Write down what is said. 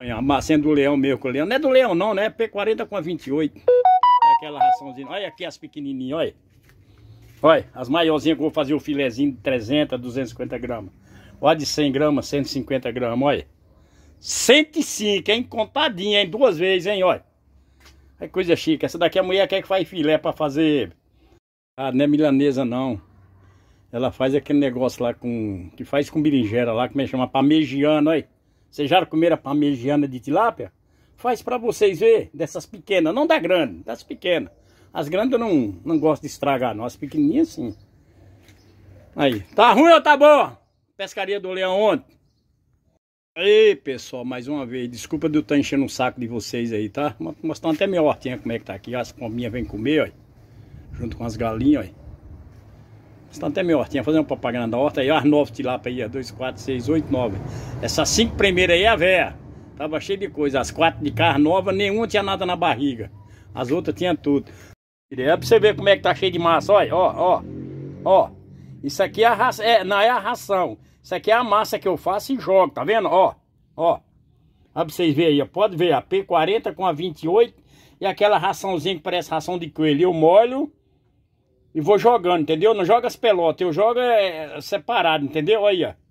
A massinha do leão meu com o leão. Não é do leão não, né? P40 com a 28. aquela raçãozinha. Olha aqui as pequenininhas, olha. Olha, as maiorzinhas que eu vou fazer o filezinho de 300, 250 gramas. Olha de 100 gramas, 150 gramas, olha. 105, hein? Contadinha, hein? Duas vezes, hein? Olha. É coisa chique. Essa daqui a mulher quer que faz filé pra fazer... Ah, não é milanesa, não. Ela faz aquele negócio lá com... Que faz com berinjela lá, como é que chama? parmegiano. olha. Vocês já comeram a parmegiana de tilápia? Faz para vocês ver, dessas pequenas, não da grande, das pequenas. As grandes eu não, não gosto de estragar, não. As pequenininhas sim. Aí, tá ruim ou tá boa? Pescaria do Leão ontem. Ei, pessoal, mais uma vez, desculpa de eu estar tá enchendo o um saco de vocês aí, tá? Mostrando até minha hortinha como é que tá aqui, as pombinhas vêm comer, ó. Junto com as galinhas, ó. Estante até minha hortinha, fazendo propaganda da horta aí, as nove tilápia aí, ó, dois, quatro, seis, oito, nove. Essas cinco primeiras aí é a véia. Tava cheio de coisa, as quatro de carro nova, nenhuma tinha nada na barriga. As outras tinham tudo. É pra você ver como é que tá cheio de massa, olha, ó, ó, ó. Isso aqui é a raça, é, não é a ração. Isso aqui é a massa que eu faço e jogo, tá vendo? Ó, ó. Olha pra vocês verem aí, ó. Pode ver, a P40 com a 28 e aquela raçãozinha que parece ração de coelho. Eu molho e vou jogando, entendeu? Não joga as pelotas, eu jogo é, separado, entendeu? Aí, ó.